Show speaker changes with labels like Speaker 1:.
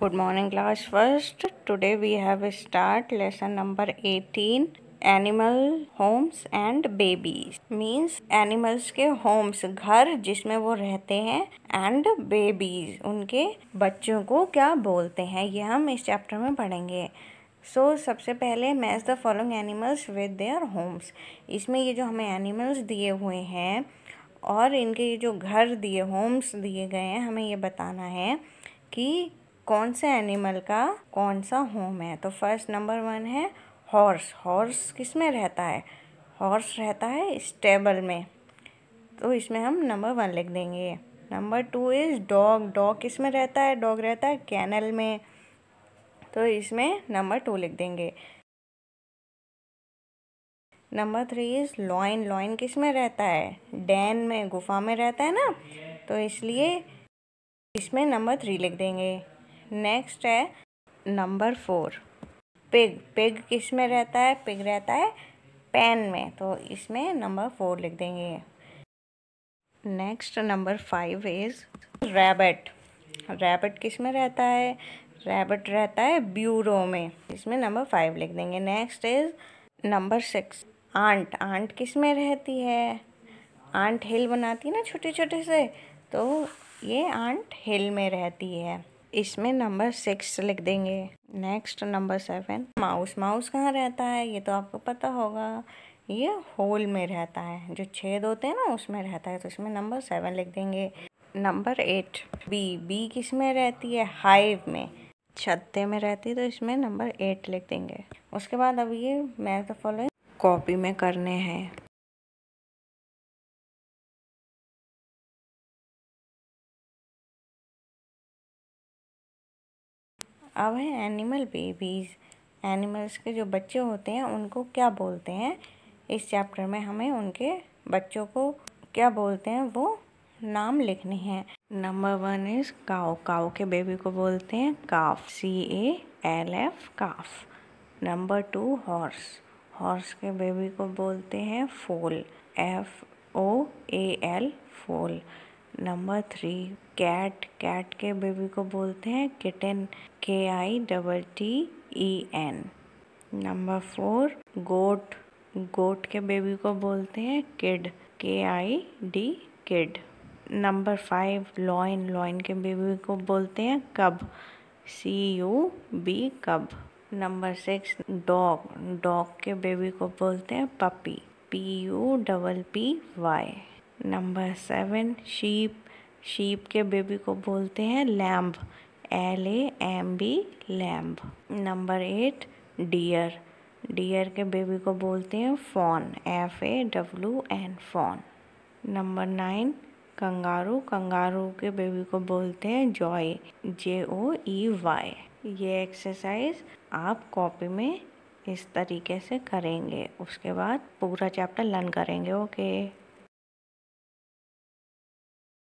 Speaker 1: good morning class first today we have start lesson number 18 animal homes and babies means animals के homes घर जिसमें वो रहते हैं एंड बेबीज उनके बच्चों को क्या बोलते हैं ये हम इस चैप्टर में पढ़ेंगे सो so, सबसे पहले match the following animals with their homes इसमें ये जो हमें एनिमल्स दिए हुए हैं और इनके ये जो घर दिए होम्स दिए गए हैं हमें ये बताना है कि कौन से एनिमल का कौन सा होम है तो फर्स्ट नंबर वन है हॉर्स हॉर्स किस में रहता है हॉर्स रहता है स्टेबल में तो इसमें हम नंबर वन लिख देंगे number two is dog dog किस में रहता है डॉग रहता है कैनल में तो इसमें नंबर टू लिख देंगे number three is lion lion किस में रहता है डैन में गुफा में रहता है ना तो इसलिए इसमें नंबर थ्री लिख देंगे नेक्स्ट है नंबर फोर पिग पिग किस में रहता है पिग रहता है पेन में तो इसमें नंबर फोर लिख देंगे next number five is rabbit rabbit किस में रहता है रैबिट रहता है ब्यूरो में इसमें नंबर फाइव लिख देंगे next is number six ant ant किस में रहती है आंट हिल बनाती है ना छोटे छोटे से तो ये आंट हिल में रहती है इसमें नंबर सिक्स लिख देंगे next number seven mouse mouse कहाँ रहता है ये तो आपको पता होगा ये होल में रहता है जो छेद होते हैं ना उसमें रहता है तो इसमें नंबर सेवन लिख देंगे नंबर एट बी बी किस में रहती है हाइव में छत्ते में रहती है तो इसमें नंबर एट लिख देंगे उसके बाद अब ये मैथ तो फॉलोइंग कॉपी में करने हैं अब है एनिमल बेबीज़ एनिमल्स के जो बच्चे होते हैं उनको क्या बोलते हैं इस चैप्टर में हमें उनके बच्चों को क्या बोलते हैं वो नाम लिखने हैं number one is cow cow के बेबी को बोलते हैं calf C A L F calf number two horse horse के बेबी को बोलते हैं foal F O A L foal number three cat cat के बेबी को बोलते हैं kitten K I double T E N number four goat goat के baby को बोलते हैं kid K I D kid number five lion lion के baby को बोलते हैं cub C U B cub number six dog dog के baby को बोलते हैं puppy P U double P Y number seven sheep sheep के बेबी को बोलते हैं lamb L A M B lamb number eight deer deer के baby को बोलते हैं fawn F A W N fawn number nine kangaroo kangaroo के baby को बोलते हैं joey J O E Y ये एक्सरसाइज आप कॉपी में इस तरीके से करेंगे उसके बाद पूरा चैप्टर लर्न करेंगे ओके